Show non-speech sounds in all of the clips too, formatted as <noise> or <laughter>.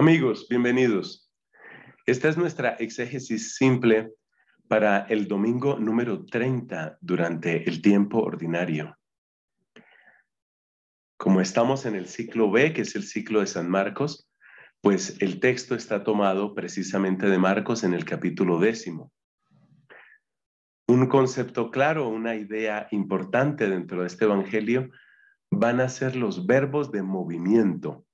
Amigos, bienvenidos. Esta es nuestra exégesis simple para el domingo número 30 durante el tiempo ordinario. Como estamos en el ciclo B, que es el ciclo de San Marcos, pues el texto está tomado precisamente de Marcos en el capítulo décimo. Un concepto claro, una idea importante dentro de este Evangelio van a ser los verbos de movimiento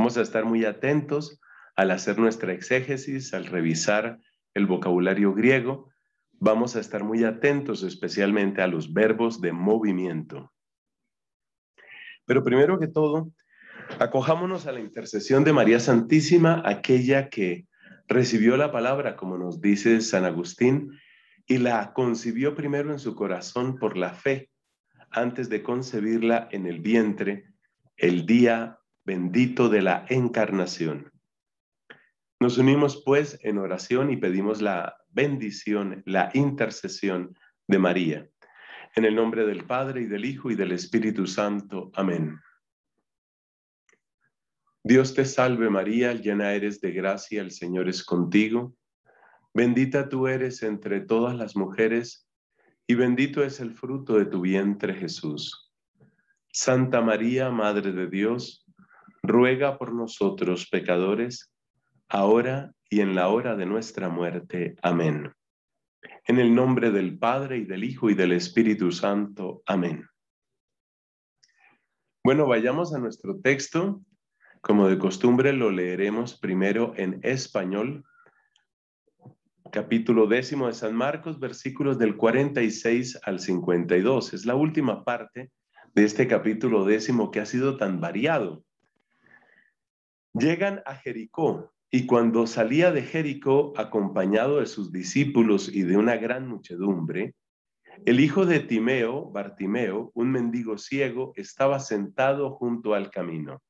Vamos a estar muy atentos al hacer nuestra exégesis, al revisar el vocabulario griego. Vamos a estar muy atentos especialmente a los verbos de movimiento. Pero primero que todo, acojámonos a la intercesión de María Santísima, aquella que recibió la palabra, como nos dice San Agustín, y la concibió primero en su corazón por la fe, antes de concebirla en el vientre el día bendito de la encarnación. Nos unimos pues en oración y pedimos la bendición, la intercesión de María. En el nombre del Padre y del Hijo y del Espíritu Santo. Amén. Dios te salve María, llena eres de gracia, el Señor es contigo. Bendita tú eres entre todas las mujeres y bendito es el fruto de tu vientre Jesús. Santa María, Madre de Dios, ruega por nosotros pecadores, ahora y en la hora de nuestra muerte. Amén. En el nombre del Padre y del Hijo y del Espíritu Santo. Amén. Bueno, vayamos a nuestro texto. Como de costumbre, lo leeremos primero en español. Capítulo décimo de San Marcos, versículos del 46 al 52. Es la última parte de este capítulo décimo que ha sido tan variado Llegan a Jericó y cuando salía de Jericó acompañado de sus discípulos y de una gran muchedumbre, el hijo de Timeo, Bartimeo, un mendigo ciego, estaba sentado junto al camino.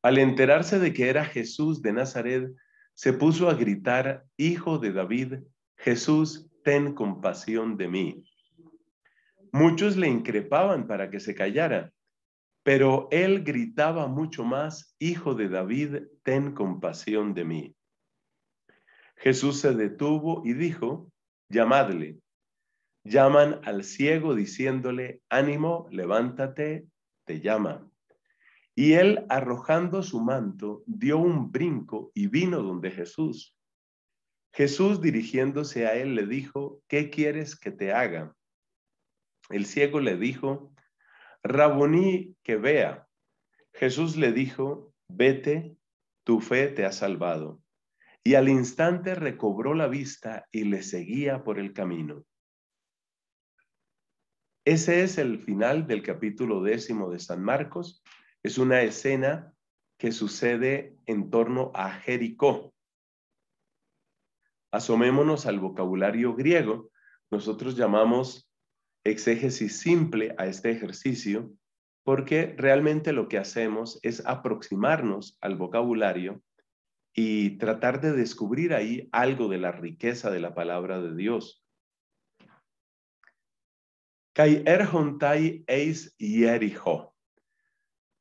Al enterarse de que era Jesús de Nazaret, se puso a gritar, Hijo de David, Jesús, ten compasión de mí. Muchos le increpaban para que se callara, pero él gritaba mucho más, Hijo de David, ten compasión de mí. Jesús se detuvo y dijo, llamadle. Llaman al ciego diciéndole, ánimo, levántate, te llama. Y él, arrojando su manto, dio un brinco y vino donde Jesús. Jesús, dirigiéndose a él, le dijo, ¿qué quieres que te haga? El ciego le dijo, Raboní, que vea. Jesús le dijo, vete, tu fe te ha salvado. Y al instante recobró la vista y le seguía por el camino. Ese es el final del capítulo décimo de San Marcos. Es una escena que sucede en torno a Jericó. Asomémonos al vocabulario griego. Nosotros llamamos exégesis simple a este ejercicio porque realmente lo que hacemos es aproximarnos al vocabulario y tratar de descubrir ahí algo de la riqueza de la palabra de Dios.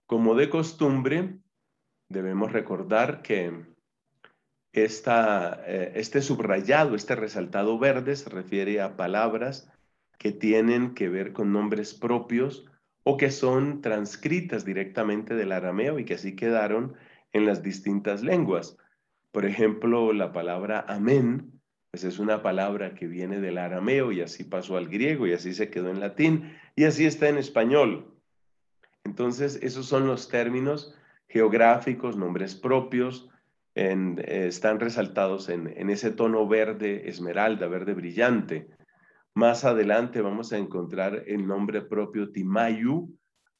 Como de costumbre, debemos recordar que eh, este subrayado, este resaltado verde se refiere a palabras que tienen que ver con nombres propios o que son transcritas directamente del arameo y que así quedaron en las distintas lenguas. Por ejemplo, la palabra amén, pues es una palabra que viene del arameo y así pasó al griego y así se quedó en latín y así está en español. Entonces, esos son los términos geográficos, nombres propios, eh, están resaltados en ese tono verde esmeralda, verde brillante. Más adelante vamos a encontrar el nombre propio Timayu,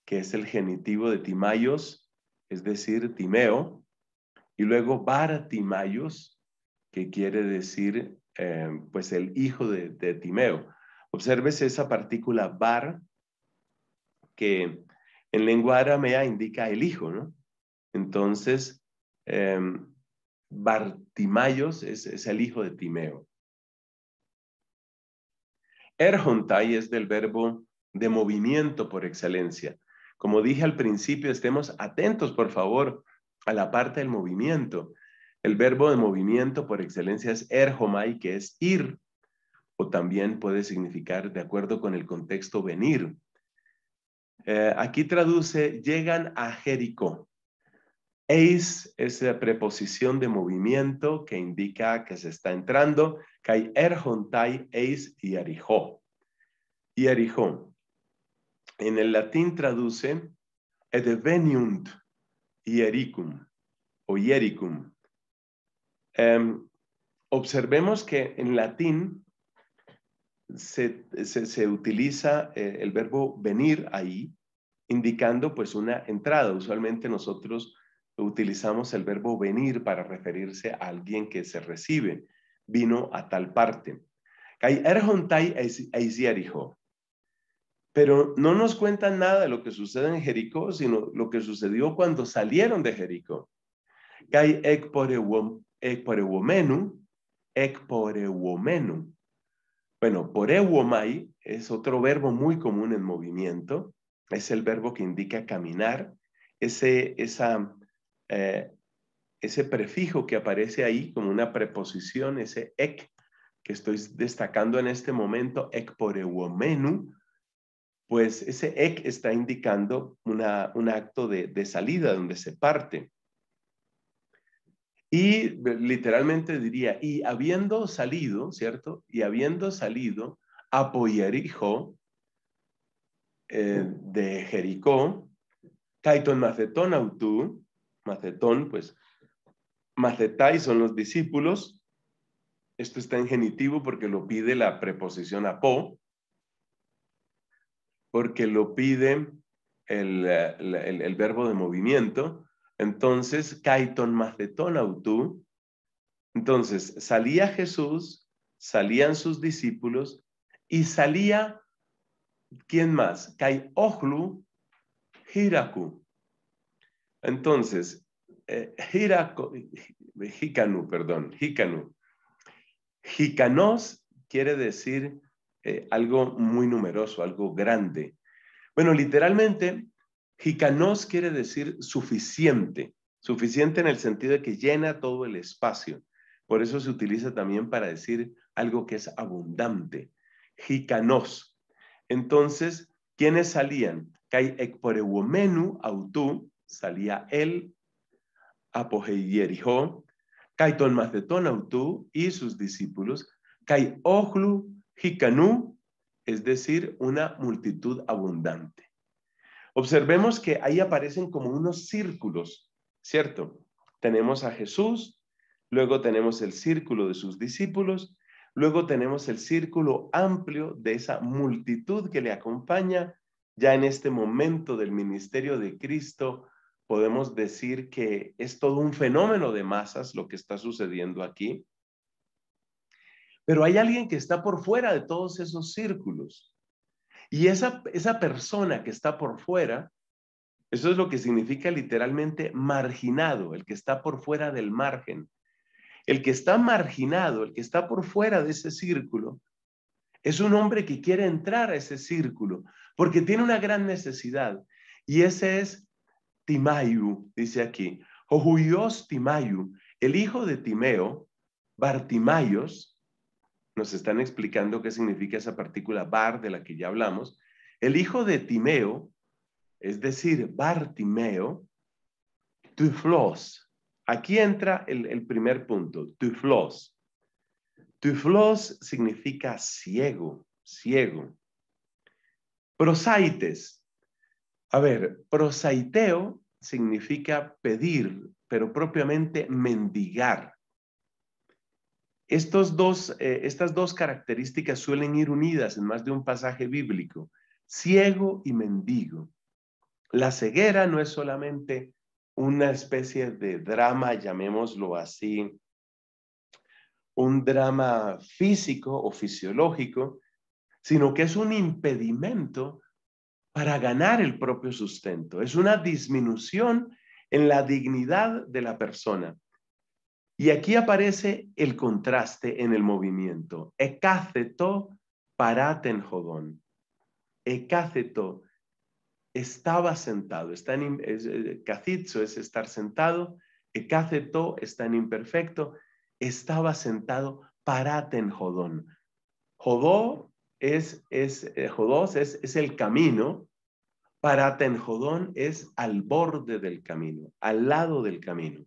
que es el genitivo de Timayos, es decir, Timeo, y luego Bartimayos, que quiere decir eh, pues el hijo de, Timeo. Obsérvese esa partícula bar, que en lengua aramea indica el hijo, ¿no? Entonces, eh, Bartimayos es, el hijo de Timeo. Erhontai es del verbo de movimiento por excelencia. Como dije al principio, estemos atentos, por favor, a la parte del movimiento. El verbo de movimiento por excelencia es erhomai, que es ir, o también puede significar, de acuerdo con el contexto, venir. Eh, aquí traduce, llegan a Jericó. Eis es la preposición de movimiento que indica que se está entrando. Kai erjontai eis En el latín traduce Edeveniunt iericum. o iericum. Em, observemos que en latín se, se utiliza eh, el verbo venir ahí, indicando pues una entrada. Usualmente nosotros utilizamos el verbo venir para referirse a alguien que se recibe. Vino a tal parte. Pero no nos cuentan nada de lo que sucede en Jericó, sino lo que sucedió cuando salieron de Jericó. Bueno, porewomai es otro verbo muy común en movimiento. Es el verbo que indica caminar. Ese, esa, eh, ese prefijo que aparece ahí como una preposición, ese ek, que estoy destacando en este momento, ek por pues ese ek está indicando un acto de, salida, donde se parte. Y literalmente diría, y habiendo salido, ¿cierto? Y habiendo salido, apoyerijo eh, de Jericó, Caiton Macetón Autú, macetón, pues macetai son los discípulos. Esto está en genitivo porque lo pide la preposición apó, porque lo pide el, verbo de movimiento. Entonces, kaiton macetón autú. Entonces, salía Jesús, salían sus discípulos y salía, ¿quién más? Kai Ojlu hiraku. Entonces, eh, perdón, Hikanu. Hikanos quiere decir eh, algo muy numeroso, algo grande. Bueno, literalmente, Hikanos quiere decir suficiente, suficiente en el sentido de que llena todo el espacio. Por eso se utiliza también para decir algo que es abundante. Hikanos. Entonces, ¿quiénes salían? Kai ekporewomenu autú, salía él, apogei Jericó, cai autú y sus discípulos, cai ojlu jicanú, es decir, una multitud abundante. Observemos que ahí aparecen como unos círculos, ¿cierto? Tenemos a Jesús, luego tenemos el círculo de sus discípulos, luego tenemos el círculo amplio de esa multitud que le acompaña ya en este momento del ministerio de Cristo podemos decir que es todo un fenómeno de masas lo que está sucediendo aquí. Pero hay alguien que está por fuera de todos esos círculos. Y esa, esa persona que está por fuera, eso es lo que significa literalmente marginado, el que está por fuera del margen. El que está marginado, el que está por fuera de ese círculo, es un hombre que quiere entrar a ese círculo porque tiene una gran necesidad y ese es Timayu, dice aquí, Jojuyos Timayu, el hijo de Timeo, Bartimayos, nos están explicando qué significa esa partícula bar de la que ya hablamos, el hijo de Timeo, es decir, Bartimeo, Tuflos. Aquí entra el, el primer punto, Tuflos. Tuflos significa ciego, ciego. Prosaites, a ver, prosaiteo significa pedir, pero propiamente mendigar. Eh, estas dos características suelen ir unidas en más de un pasaje bíblico, ciego y mendigo. La ceguera no es solamente una especie de drama, llamémoslo así, un drama físico o fisiológico, sino que es un impedimento para ganar el propio sustento. Es una disminución en la dignidad de la persona. Y aquí aparece el contraste en el movimiento. Ecaceto paraten jodón. estaba sentado. Está en, es, es estar sentado. Ecáceto, está en imperfecto. Estaba sentado paraten jodón. Jodó eh, es, es el camino para Tenjodón es al borde del camino, al lado del camino.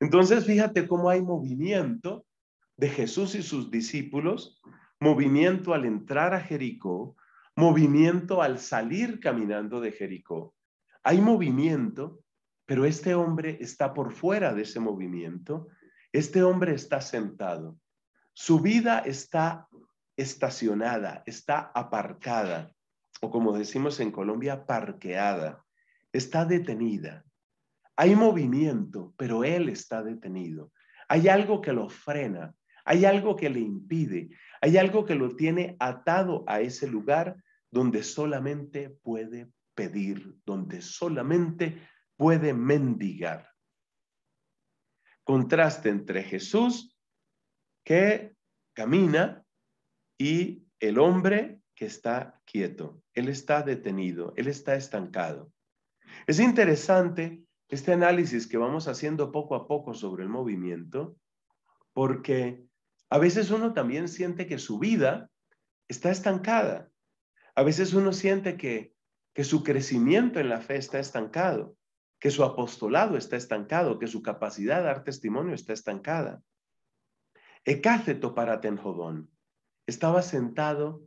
Entonces, fíjate cómo hay movimiento de Jesús y sus discípulos, movimiento al entrar a Jericó, movimiento al salir caminando de Jericó. Hay movimiento, pero este hombre está por fuera de ese movimiento. Este hombre está sentado. Su vida está estacionada, está aparcada o como decimos en Colombia, parqueada, está detenida. Hay movimiento, pero él está detenido. Hay algo que lo frena, hay algo que le impide, hay algo que lo tiene atado a ese lugar donde solamente puede pedir, donde solamente puede mendigar. Contraste entre Jesús que camina y el hombre que está quieto, Él está detenido, Él está estancado. Es interesante este análisis que vamos haciendo poco a poco sobre el movimiento, porque a veces uno también siente que su vida está estancada. A veces uno siente que, su crecimiento en la fe está estancado, que su apostolado está estancado, que su capacidad de dar testimonio está estancada. Ecáceto para Tenjodón estaba sentado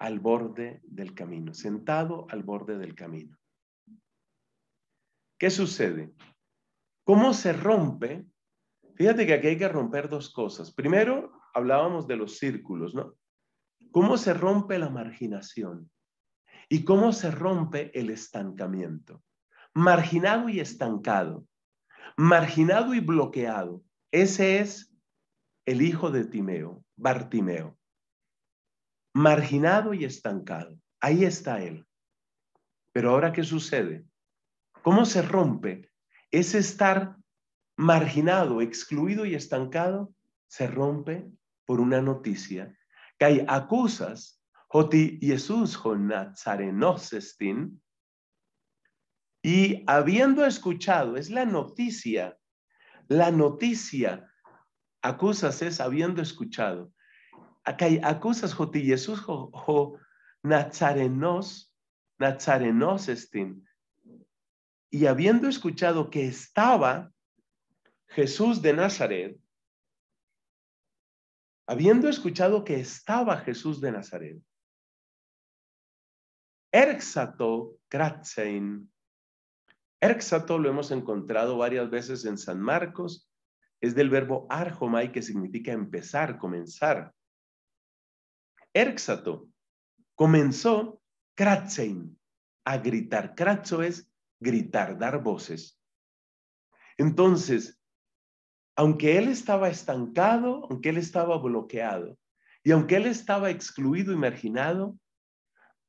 al borde del camino, sentado al borde del camino. ¿Qué sucede? ¿Cómo se rompe? Fíjate que aquí hay que romper dos cosas. Primero, hablábamos de los círculos, ¿no? ¿Cómo se rompe la marginación? ¿Y cómo se rompe el estancamiento? Marginado y estancado. Marginado y bloqueado. Ese es el hijo de Timeo, Bartimeo marginado y estancado. Ahí está él. Pero ahora, ¿qué sucede? ¿Cómo se rompe ese estar marginado, excluido y estancado? Se rompe por una noticia que hay acusas, Joti Jesús y habiendo escuchado, es la noticia, la noticia, acusas es habiendo escuchado, acusas Joti Jesús nazarenos, estin. Y habiendo escuchado que estaba Jesús de Nazaret, habiendo escuchado que estaba Jesús de Nazaret, Erxato Kratzein. Erxato lo hemos encontrado varias veces en San Marcos, es del verbo arjomai que significa empezar, comenzar. Erxato comenzó kratzen a gritar. Kratzo es gritar, dar voces. Entonces, aunque él estaba estancado, aunque él estaba bloqueado y aunque él estaba excluido y marginado,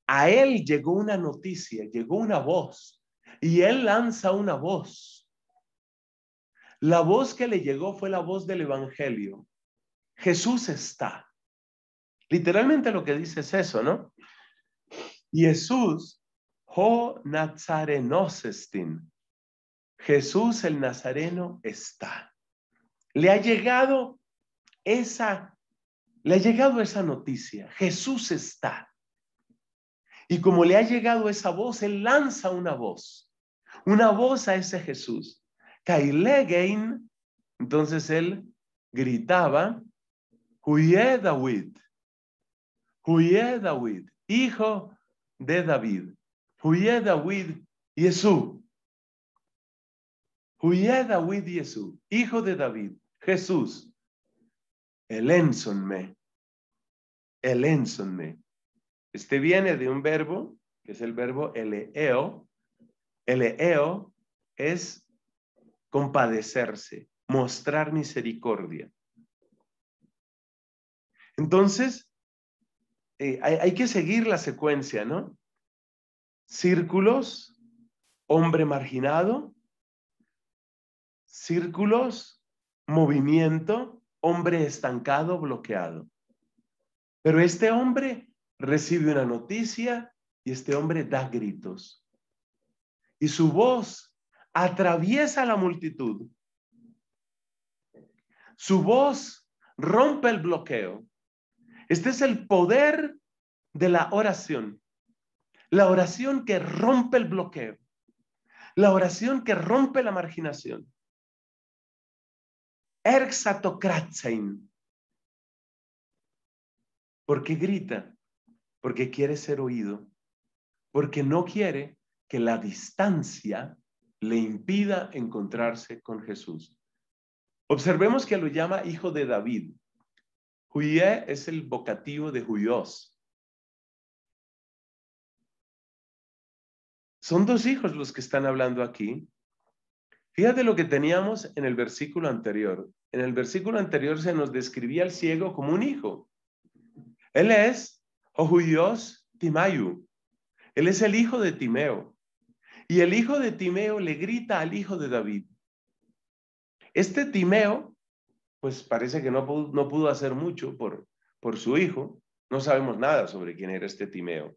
a él llegó una noticia, llegó una voz y él lanza una voz. La voz que le llegó fue la voz del Evangelio. Jesús está. Literalmente lo que dice es eso, ¿no? Jesús, Ho Jesús el Nazareno está. Le ha llegado esa, le ha llegado esa noticia. Jesús está. Y como le ha llegado esa voz, él lanza una voz, una voz a ese Jesús. entonces él gritaba, Huye David, hijo de David. Huye David, Jesús. Huye David, Jesús, hijo de David, Jesús. Elénsonme. Elénsonme. Este viene de un verbo, que es el verbo eleo. Eleo es compadecerse, mostrar misericordia. Entonces, eh, hay, hay que seguir la secuencia, ¿no? Círculos, hombre marginado, círculos, movimiento, hombre estancado, bloqueado. Pero este hombre recibe una noticia y este hombre da gritos. Y su voz atraviesa la multitud. Su voz rompe el bloqueo. Este es el poder de la oración. La oración que rompe el bloqueo. La oración que rompe la marginación. Erxatokratzein. Porque grita, porque quiere ser oído, porque no quiere que la distancia le impida encontrarse con Jesús. Observemos que lo llama hijo de David es el vocativo de huyos. Son dos hijos los que están hablando aquí. Fíjate lo que teníamos en el versículo anterior. En el versículo anterior se nos describía al ciego como un hijo. Él es Juyos Timayu. Él es el hijo de Timeo. Y el hijo de Timeo le grita al hijo de David. Este Timeo pues parece que no pudo, no pudo hacer mucho por, por su hijo. No sabemos nada sobre quién era este Timeo.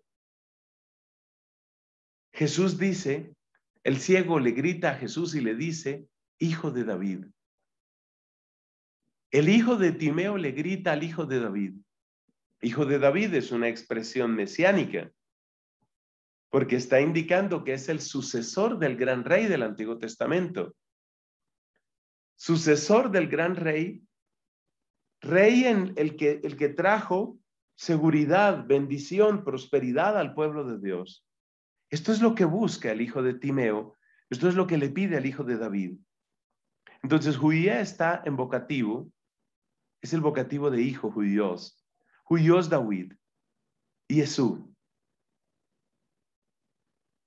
Jesús dice, el ciego le grita a Jesús y le dice, hijo de David. El hijo de Timeo le grita al hijo de David. Hijo de David es una expresión mesiánica, porque está indicando que es el sucesor del gran rey del Antiguo Testamento sucesor del gran rey, rey en el que, el que trajo seguridad, bendición, prosperidad al pueblo de Dios. Esto es lo que busca el hijo de Timeo, esto es lo que le pide al hijo de David. Entonces, Judía está en vocativo, es el vocativo de hijo, judío Juios David, Yesú,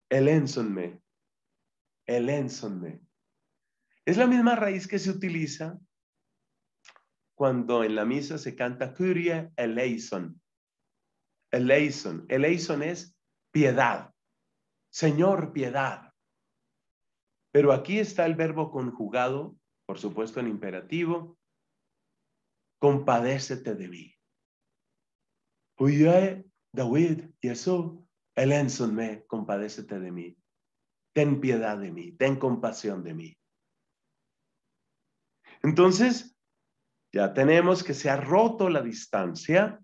elénsonme, elénsonme. Es la misma raíz que se utiliza cuando en la misa se canta Curie eleison. Eleison. Eleison es piedad. Señor, piedad. Pero aquí está el verbo conjugado, por supuesto en imperativo. Compadécete de mí. Oye, David, y eso, me, compadécete de mí. Ten piedad de mí, ten compasión de mí. Entonces, ya tenemos que se ha roto la distancia.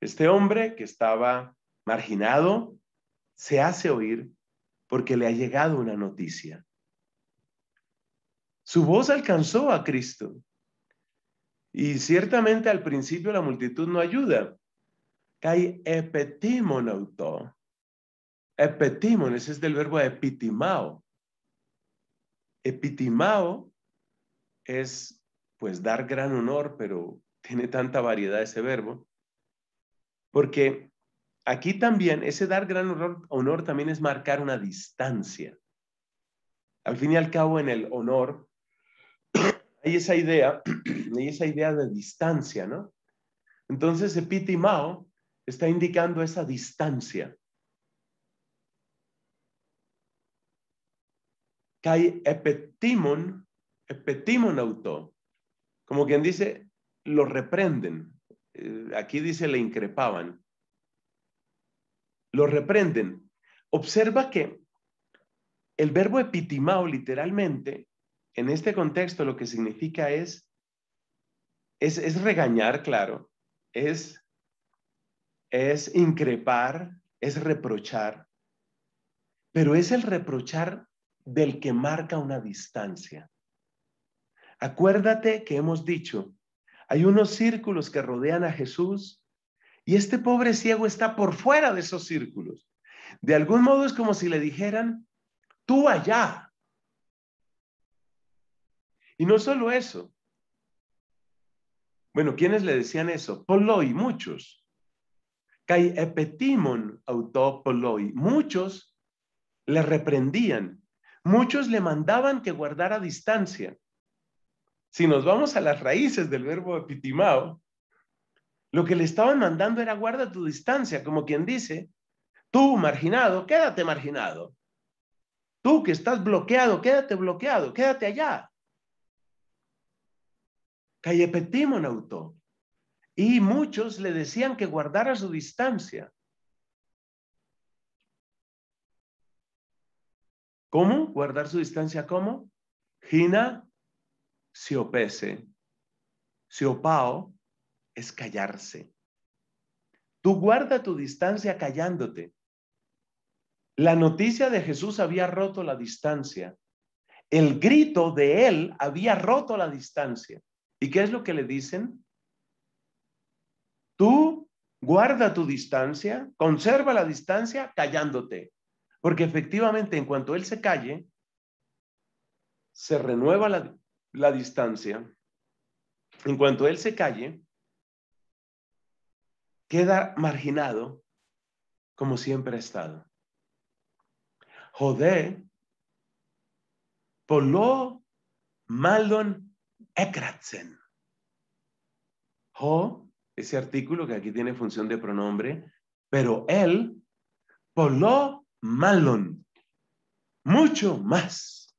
Este hombre que estaba marginado se hace oír porque le ha llegado una noticia. Su voz alcanzó a Cristo. Y ciertamente al principio la multitud no ayuda. Kai epetimon Epetimon, ese es del verbo epitimao. Epitimao es pues dar gran honor, pero tiene tanta variedad ese verbo, porque aquí también ese dar gran honor, honor también es marcar una distancia. Al fin y al cabo en el honor <clears throat> hay esa idea, <clears throat> hay esa idea de distancia, ¿no? Entonces epitimao está indicando esa distancia. Kai epetimon auto, como quien dice, lo reprenden. Eh, aquí dice, le increpaban. Lo reprenden. Observa que el verbo epitimao literalmente, en este contexto lo que significa es, es, es regañar, claro, es, es increpar, es reprochar, pero es el reprochar del que marca una distancia Acuérdate que hemos dicho, hay unos círculos que rodean a Jesús y este pobre ciego está por fuera de esos círculos. De algún modo es como si le dijeran, tú allá. Y no solo eso. Bueno, ¿quiénes le decían eso? Poloi, muchos. Kai epetimon auto poloi. Muchos le reprendían. Muchos le mandaban que guardara distancia si nos vamos a las raíces del verbo epitimao, lo que le estaban mandando era guarda tu distancia, como quien dice, tú marginado, quédate marginado. Tú que estás bloqueado, quédate bloqueado, quédate allá. Callepetimon auto. Y muchos le decían que guardara su distancia. ¿Cómo? ¿Guardar su distancia cómo? Gina siopese. Siopao es callarse. Tú guarda tu distancia callándote. La noticia de Jesús había roto la distancia. El grito de él había roto la distancia. ¿Y qué es lo que le dicen? Tú guarda tu distancia, conserva la distancia callándote. Porque efectivamente, en cuanto él se calle, se renueva la, la distancia, en cuanto él se calle, queda marginado como siempre ha estado. Jode. polo malon ekratzen. Jo, ese artículo que aquí tiene función de pronombre, pero él polo malon. Mucho más.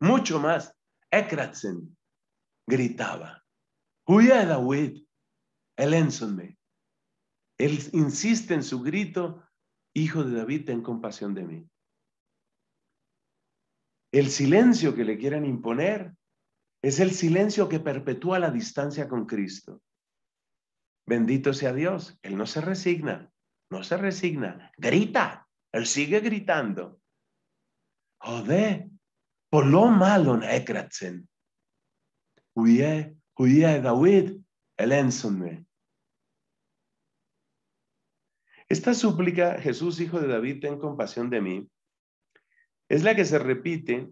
Mucho más. Ekratzen gritaba, huye el Él insiste en su grito, hijo de David, ten compasión de mí. El silencio que le quieren imponer es el silencio que perpetúa la distancia con Cristo. Bendito sea Dios, Él no se resigna, no se resigna, grita, Él sigue gritando. Joder, Ekratzen. Esta súplica, Jesús, hijo de David, ten compasión de mí, es la que se repite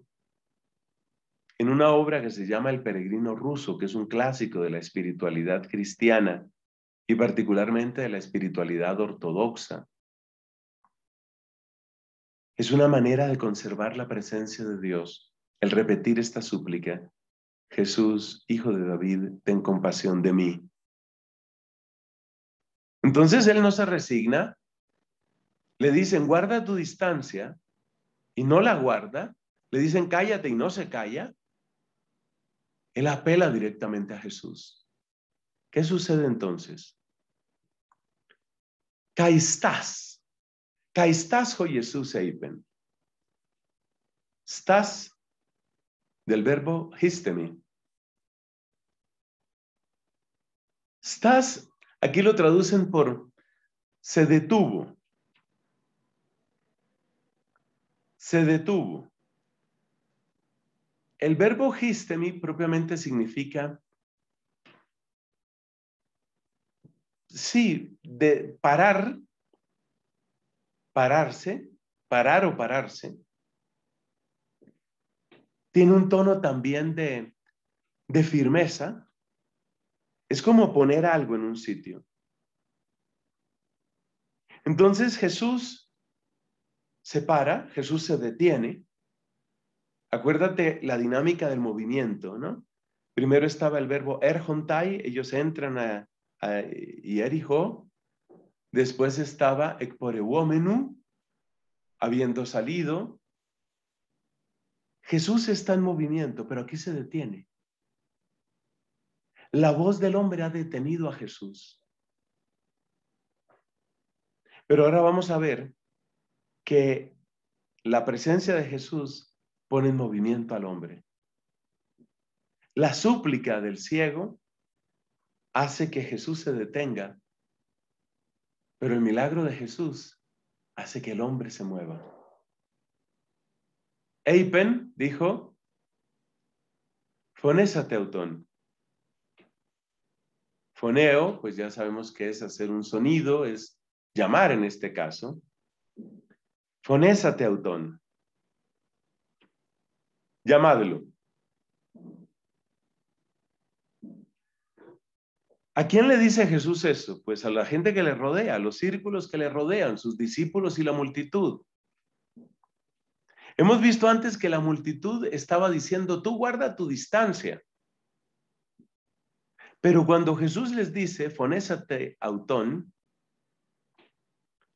en una obra que se llama El peregrino ruso, que es un clásico de la espiritualidad cristiana y particularmente de la espiritualidad ortodoxa. Es una manera de conservar la presencia de Dios, el repetir esta súplica. Jesús, Hijo de David, ten compasión de mí. Entonces Él no se resigna, le dicen, guarda tu distancia, y no la guarda, le dicen, cállate, y no se calla. Él apela directamente a Jesús. ¿Qué sucede entonces? Caístas. ¿Estás Jesús Estás del verbo histemi. ¿Estás? aquí lo traducen por se detuvo. Se detuvo. El verbo histemi propiamente significa sí, de parar pararse, parar o pararse, tiene un tono también de, firmeza. Es como poner algo en un sitio. Entonces Jesús se para, Jesús se detiene. Acuérdate la dinámica del movimiento, ¿no? Primero estaba el verbo erjontai, ellos entran a, y Después estaba Ecporewomenu, habiendo salido. Jesús está en movimiento, pero aquí se detiene. La voz del hombre ha detenido a Jesús. Pero ahora vamos a ver que la presencia de Jesús pone en movimiento al hombre. La súplica del ciego hace que Jesús se detenga pero el milagro de Jesús hace que el hombre se mueva. Eipen dijo, fonesa teutón. Foneo, pues ya sabemos que es hacer un sonido, es llamar en este caso. Fonesa teutón. Llamadlo. ¿A quién le dice Jesús eso? Pues a la gente que le rodea, a los círculos que le rodean, sus discípulos y la multitud. Hemos visto antes que la multitud estaba diciendo, tú guarda tu distancia. Pero cuando Jesús les dice, fonésate, autón,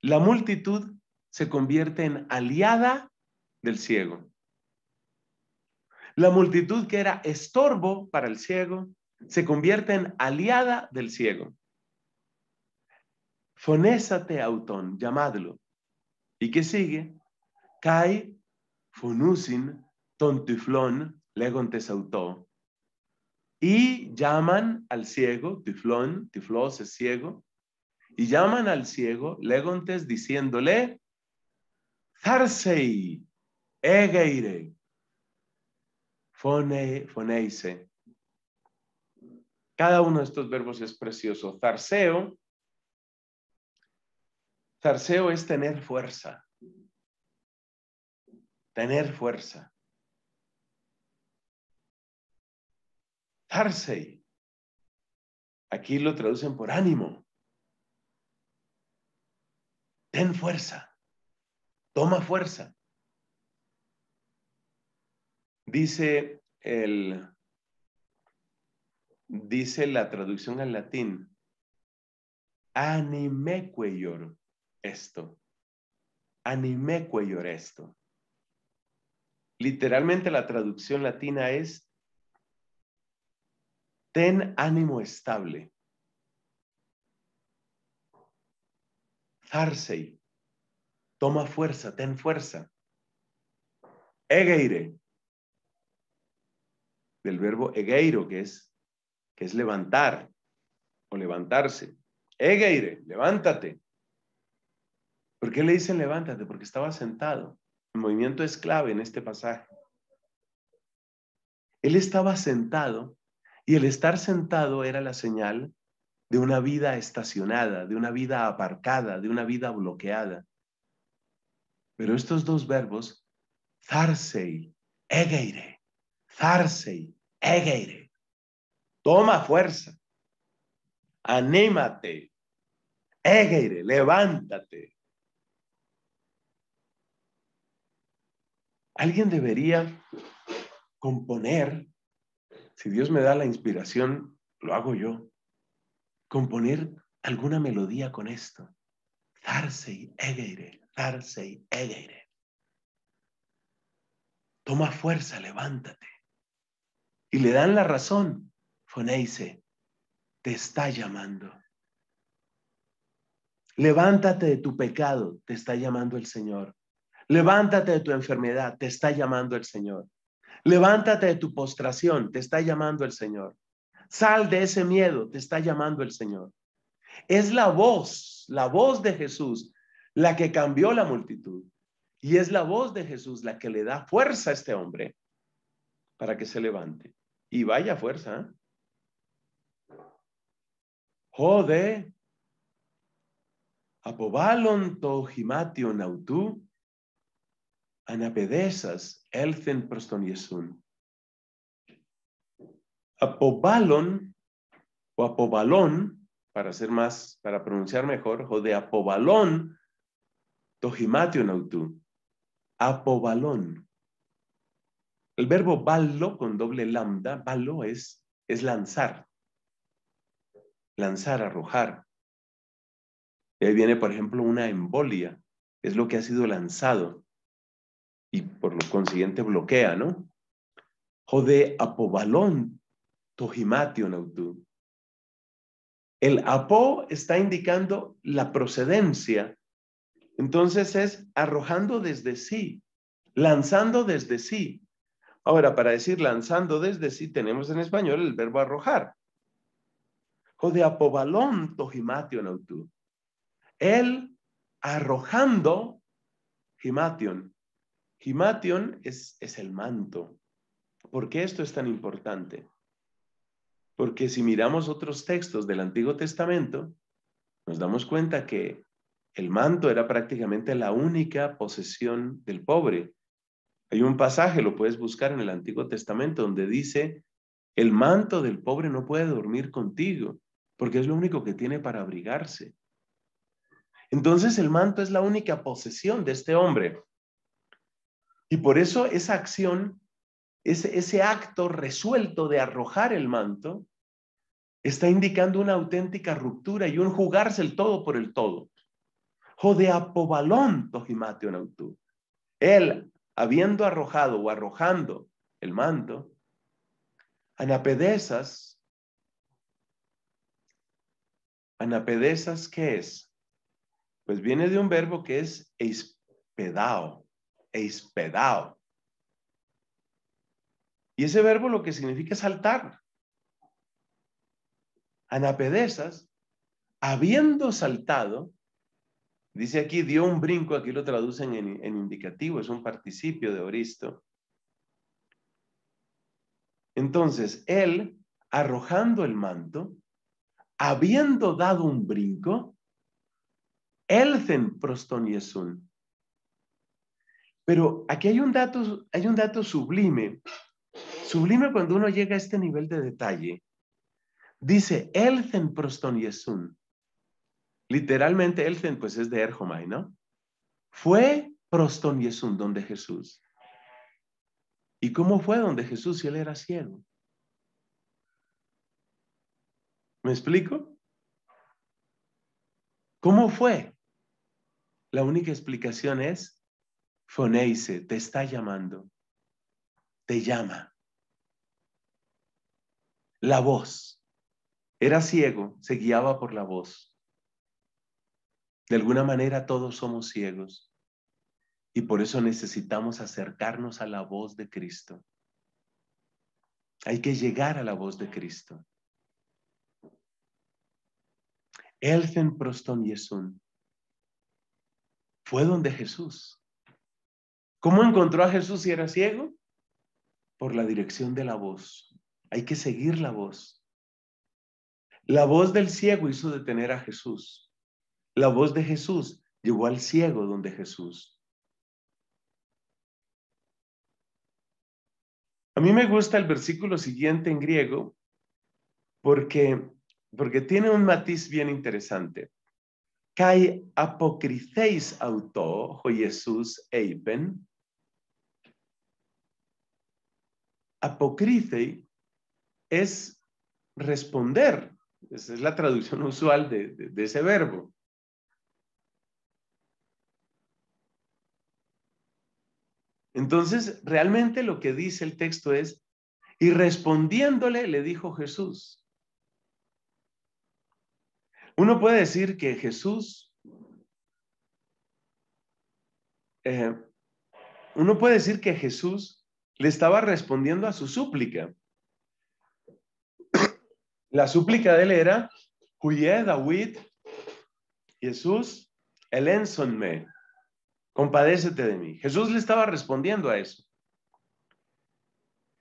la multitud se convierte en aliada del ciego. La multitud que era estorbo para el ciego se convierte en aliada del ciego. Fonésate autón, llamadlo. ¿Y qué sigue? Kai fonusin tontiflón legontes tesautó. Y llaman al ciego, tiflón, tiflós es ciego, y llaman al ciego Legontes diciéndole, Zarsei, Egeire, Fone, Foneise, cada uno de estos verbos es precioso. Zarceo. Zarceo es tener fuerza. Tener fuerza. Tarsei. Aquí lo traducen por ánimo. Ten fuerza. Toma fuerza. Dice el dice la traducción al latín, animequeyor esto, animequeyor esto. Literalmente la traducción latina es, ten ánimo estable. Zarsei. toma fuerza, ten fuerza. Egeire, del verbo egeiro, que es que es levantar o levantarse. Egeire, levántate. ¿Por qué le dicen levántate? Porque estaba sentado. El movimiento es clave en este pasaje. Él estaba sentado y el estar sentado era la señal de una vida estacionada, de una vida aparcada, de una vida bloqueada. Pero estos dos verbos, zarsei, egeire, zarsei, egeire, Toma fuerza. Anímate. Egeire. levántate. Alguien debería componer, si Dios me da la inspiración, lo hago yo, componer alguna melodía con esto. Zarsei Egeire, Zarsei Egeire. Toma fuerza, levántate. Y le dan la razón. Foneise te está llamando. Levántate de tu pecado, te está llamando el Señor. Levántate de tu enfermedad, te está llamando el Señor. Levántate de tu postración, te está llamando el Señor. Sal de ese miedo, te está llamando el Señor. Es la voz, la voz de Jesús, la que cambió la multitud. Y es la voz de Jesús la que le da fuerza a este hombre para que se levante. Y vaya fuerza. ¿eh? Jode, apobalon to himation autu, anapedesas elthen proston Apobalon o apobalón, para ser más, para pronunciar mejor, jode de apobalón, tohimation autu. Apobalón. El verbo ballo con doble lambda, ballo es, es lanzar, lanzar, arrojar. Y ahí viene, por ejemplo, una embolia, es lo que ha sido lanzado y por lo consiguiente bloquea, ¿no? Jode apovalón tojimatio nautú. El apó está indicando la procedencia. Entonces es arrojando desde sí, lanzando desde sí. Ahora, para decir lanzando desde sí, tenemos en español el verbo arrojar de to tojimatio autú. Él arrojando himation. Himation es, es el manto. ¿Por qué esto es tan importante? Porque si miramos otros textos del Antiguo Testamento, nos damos cuenta que el manto era prácticamente la única posesión del pobre. Hay un pasaje, lo puedes buscar en el Antiguo Testamento, donde dice, el manto del pobre no puede dormir contigo porque es lo único que tiene para abrigarse. Entonces el manto es la única posesión de este hombre. Y por eso esa acción, ese, acto resuelto de arrojar el manto, está indicando una auténtica ruptura y un jugarse el todo por el todo. Jodeapobalón tojimateo nautú. Él, habiendo arrojado o arrojando el manto, anapedesas Anapedesas, ¿qué es? Pues viene de un verbo que es eispedao, eispedao. Y ese verbo lo que significa es saltar. Anapedesas, habiendo saltado, dice aquí, dio un brinco, aquí lo traducen en indicativo, es un participio de oristo. Entonces, él, arrojando el manto, habiendo dado un brinco, elcen prostoniesun. Pero aquí hay un, dato, hay un dato sublime, sublime cuando uno llega a este nivel de detalle. Dice elcen prostoniesun. Literalmente, Elzen, pues es de Erjomay, ¿no? Fue prostoniesun donde Jesús. ¿Y cómo fue donde Jesús si él era ciego? ¿Me explico? ¿Cómo fue? La única explicación es, Foneise te está llamando, te llama. La voz. Era ciego, se guiaba por la voz. De alguna manera todos somos ciegos y por eso necesitamos acercarnos a la voz de Cristo. Hay que llegar a la voz de Cristo. Elfen proston Yesun. Fue donde Jesús. ¿Cómo encontró a Jesús si era ciego? Por la dirección de la voz. Hay que seguir la voz. La voz del ciego hizo detener a Jesús. La voz de Jesús llegó al ciego donde Jesús. A mí me gusta el versículo siguiente en griego porque porque tiene un matiz bien interesante. Kai apocrifeis auto, ho Jesús eipen. es responder. Esa es la traducción <laughs> usual de ese verbo. Entonces, realmente lo que dice el texto es, y respondiéndole le dijo Jesús, uno puede decir que Jesús, eh, uno puede decir que Jesús le estaba respondiendo a su súplica. <coughs> La súplica de él era, Huye David, Jesús, elénsonme, compadécete de mí. Jesús le estaba respondiendo a eso.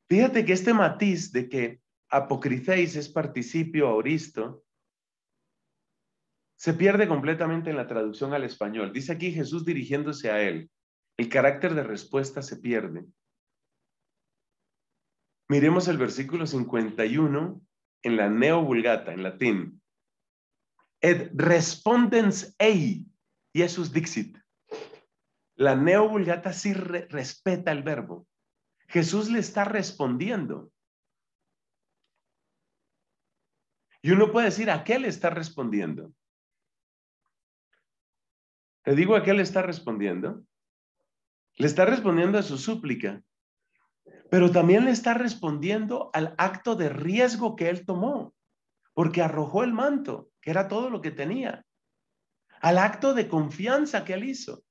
Fíjate que este matiz de que apocricéis es participio auristo, se pierde completamente en la traducción al español. Dice aquí Jesús dirigiéndose a él. El carácter de respuesta se pierde. Miremos el versículo 51 en la vulgata, en latín. Et respondens ei, Jesus dixit. La vulgata sí respeta el verbo. Jesús le está respondiendo. Y uno puede decir, ¿a qué le está respondiendo? Te digo a qué le está respondiendo. Le está respondiendo a su súplica, pero también le está respondiendo al acto de riesgo que él tomó, porque arrojó el manto, que era todo lo que tenía, al acto de confianza que él hizo.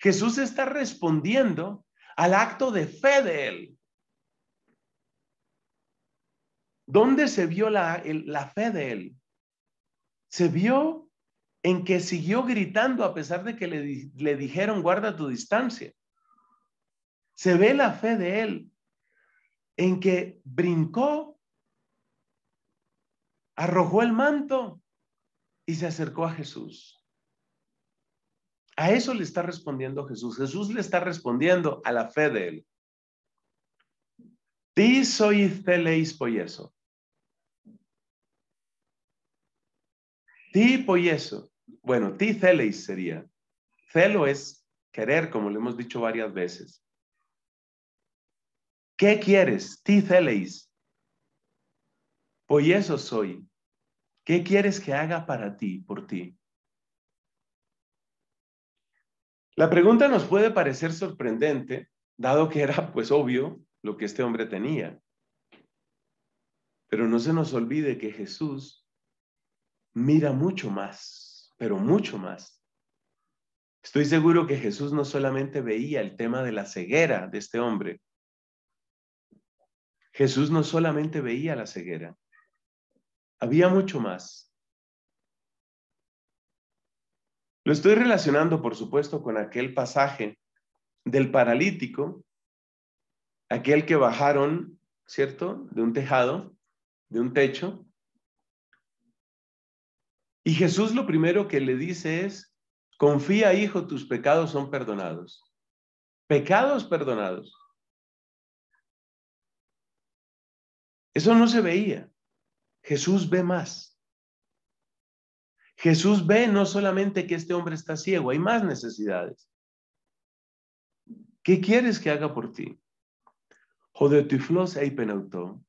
Jesús está respondiendo al acto de fe de él. ¿Dónde se vio la, la fe de él? Se vio en que siguió gritando a pesar de que le, dijeron guarda tu distancia. Se ve la fe de él en que brincó, arrojó el manto y se acercó a Jesús. A eso le está respondiendo Jesús. Jesús le está respondiendo a la fe de él. Ti soy teleis poyeso. Ti poyeso bueno, ti celeis sería. Celo es querer, como le hemos dicho varias veces. ¿Qué quieres? Ti celeis. Pues eso soy. ¿Qué quieres que haga para ti, por ti? La pregunta nos puede parecer sorprendente, dado que era pues obvio lo que este hombre tenía. Pero no se nos olvide que Jesús mira mucho más pero mucho más. Estoy seguro que Jesús no solamente veía el tema de la ceguera de este hombre. Jesús no solamente veía la ceguera. Había mucho más. Lo estoy relacionando, por supuesto, con aquel pasaje del paralítico, aquel que bajaron, ¿cierto? De un tejado, de un techo, y Jesús lo primero que le dice es, confía hijo, tus pecados son perdonados. Pecados perdonados. Eso no se veía. Jesús ve más. Jesús ve no solamente que este hombre está ciego, hay más necesidades. ¿Qué quieres que haga por ti? Jodetiflos eipenautó.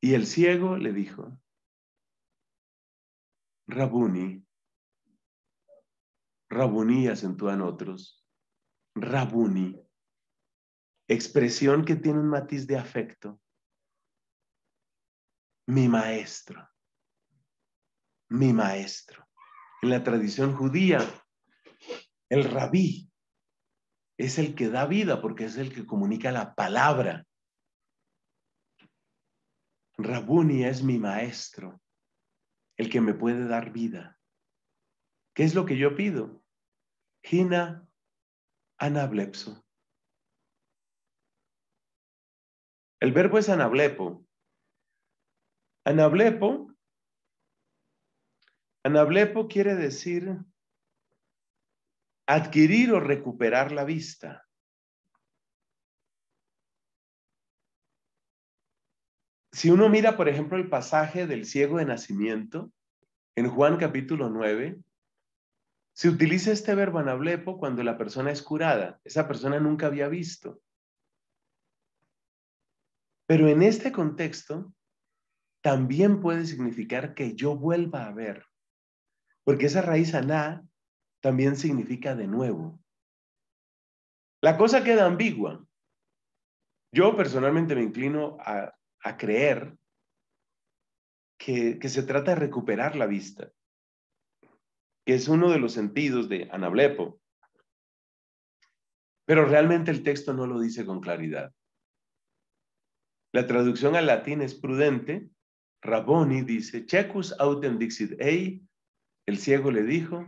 Y el ciego le dijo, Rabuni, Rabuni, acentúan otros, Rabuni, expresión que tiene un matiz de afecto, mi maestro, mi maestro. En la tradición judía, el rabí es el que da vida porque es el que comunica la palabra. Rabuni es mi maestro el que me puede dar vida. ¿Qué es lo que yo pido? Gina anablepso. El verbo es anablepo. Anablepo, anablepo quiere decir adquirir o recuperar la vista. Si uno mira, por ejemplo, el pasaje del ciego de nacimiento en Juan capítulo 9, se utiliza este verbo anablepo cuando la persona es curada. Esa persona nunca había visto. Pero en este contexto, también puede significar que yo vuelva a ver. Porque esa raíz aná también significa de nuevo. La cosa queda ambigua. Yo personalmente me inclino a a creer que, se trata de recuperar la vista, que es uno de los sentidos de Anablepo. Pero realmente el texto no lo dice con claridad. La traducción al latín es prudente. Raboni dice, Checus autem dixit ei. El ciego le dijo,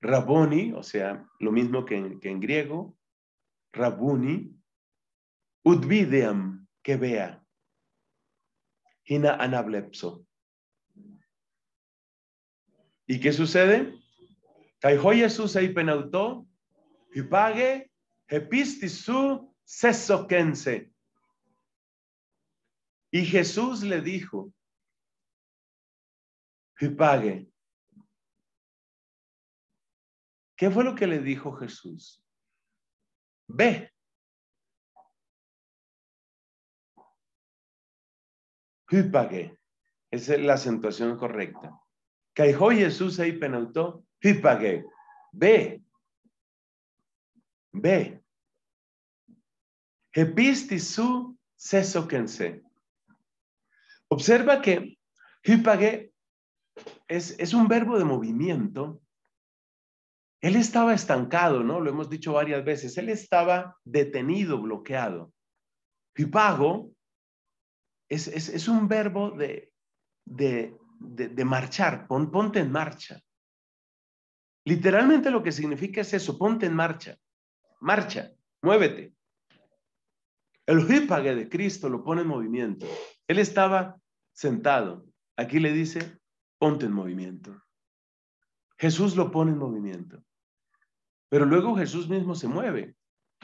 Raboni, o sea, lo mismo que en, que en griego, Rabuni, que vea hina anablepso. ¿Y qué sucede? Caijo Jesús ahí penautó, y pague, su sesoquense. Y Jesús le dijo, y pague. ¿Qué fue lo que le dijo Jesús? Ve, hipage. Esa es la acentuación correcta. Caijó Jesús ahí penautó, Ve. Ve. Repisti su sesoquense. Observa que hipage es, es un verbo de movimiento él estaba estancado, ¿no? Lo hemos dicho varias veces. Él estaba detenido, bloqueado. Hipago es, un verbo de, marchar, pon, ponte en marcha. Literalmente lo que significa es eso, ponte en marcha, marcha, muévete. El hipage de Cristo lo pone en movimiento. Él estaba sentado. Aquí le dice, ponte en movimiento. Jesús lo pone en movimiento. Pero luego Jesús mismo se mueve.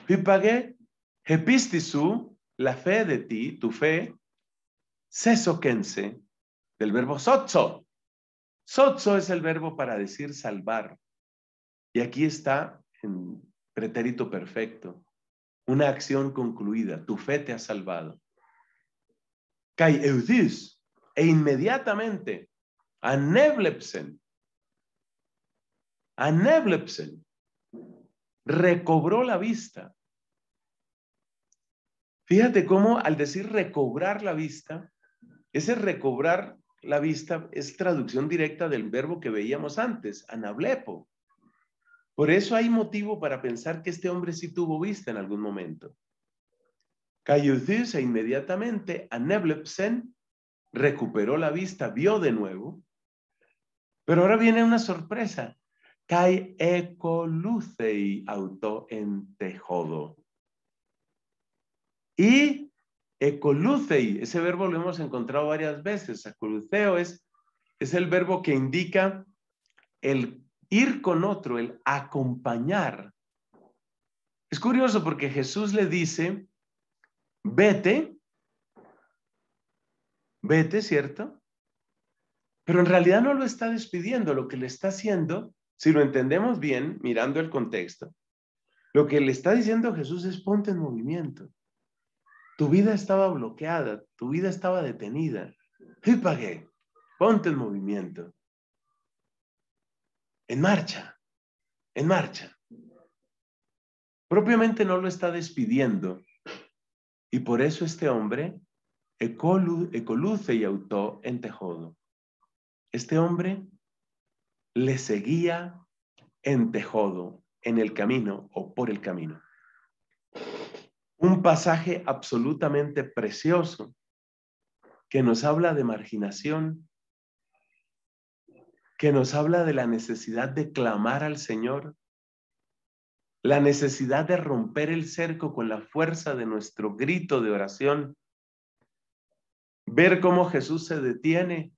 Hípague, hepistisu, la fe de ti, tu fe, sesoquense del verbo sotso. Sotso es el verbo para decir salvar. Y aquí está en pretérito perfecto. Una acción concluida. Tu fe te ha salvado. Kai eudis. E inmediatamente. Aneblepsen. Aneblepsen. Recobró la vista. Fíjate cómo al decir recobrar la vista, ese recobrar la vista es traducción directa del verbo que veíamos antes, anablepo. Por eso hay motivo para pensar que este hombre sí tuvo vista en algún momento. e inmediatamente, anablepsen, recuperó la vista, vio de nuevo. Pero ahora viene una sorpresa. Cay ecolucei auto entejodo. Y Ecolucei, ese verbo lo hemos encontrado varias veces. Ecoluceo es, es el verbo que indica el ir con otro, el acompañar. Es curioso porque Jesús le dice, vete, vete, ¿cierto? Pero en realidad no lo está despidiendo, lo que le está haciendo, si lo entendemos bien, mirando el contexto, lo que le está diciendo Jesús es ponte en movimiento. Tu vida estaba bloqueada, tu vida estaba detenida. Y pagué. Ponte en movimiento. En marcha, en marcha. Propiamente no lo está despidiendo. Y por eso este hombre, Ecoluce y Autó en Tejodo. Este hombre le seguía en Tejodo, en el camino o por el camino un pasaje absolutamente precioso que nos habla de marginación, que nos habla de la necesidad de clamar al Señor, la necesidad de romper el cerco con la fuerza de nuestro grito de oración, ver cómo Jesús se detiene,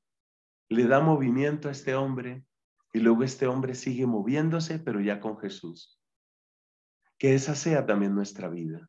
le da movimiento a este hombre y luego este hombre sigue moviéndose, pero ya con Jesús. Que esa sea también nuestra vida.